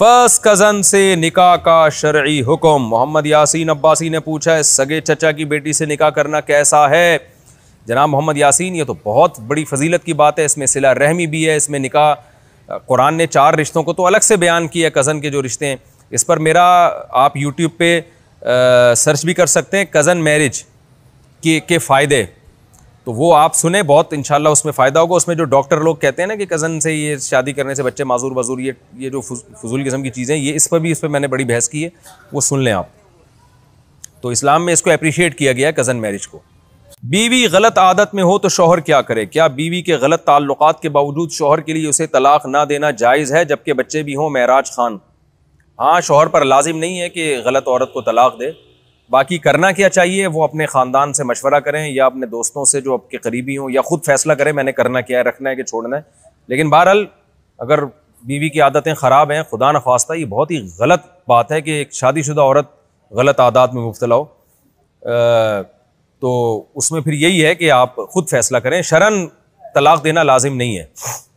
first cousin से निकाह का शर्य हुक्म मोहम्मद यासीन अब्बासी ने पूछा है सगे चचा की बेटी से निकाह करना कैसा है जनाब मोहम्मद यासीन ये तो बहुत बड़ी फजीलत की बात है इसमें सिला रहमी भी है इसमें निकाह कुरान ने चार रिश्तों को तो अलग से बयान किया कज़न के जो रिश्ते हैं इस पर मेरा आप यूट्यूब पर सर्च भी कर सकते हैं कज़न मैरिज के के फ़ायदे तो वो आप सुने बहुत इनशाला उसमें फ़ायदा होगा उसमें जो डॉक्टर लोग कहते हैं ना कि कज़न से ये शादी करने से बच्चे माजूर बाजूर ये ये जो फजूल किस्म की चीज़ें ये इस पर भी इस पर मैंने बड़ी बहस की है वो सुन लें आप तो इस्लाम में इसको अप्रिशिएट किया गया है कज़न मैरिज को बीवी गलत आदत में हो तो शोहर क्या करे क्या बीवी के गलत ताल्लुक के बावजूद शोहर के लिए उसे तलाक ना देना जायज़ है जबकि बच्चे भी हों महराज खान हाँ शोहर पर लाजिम नहीं है कि गलत औरत को तलाक दे बाकी करना क्या चाहिए वो अपने ख़ानदान से मशवरा करें या अपने दोस्तों से जो आपके करीबी हों या ख़ुद फैसला करें मैंने करना क्या है रखना है कि छोड़ना है लेकिन बहरहाल अगर बीवी की आदतें ख़राब हैं खुदा न खास्ता ये बहुत ही गलत बात है कि एक शादीशुदा औरत गलत आदात में मुबतला हो तो उसमें फिर यही है कि आप ख़ुद फैसला करें शरण तलाक़ देना लाजिम नहीं है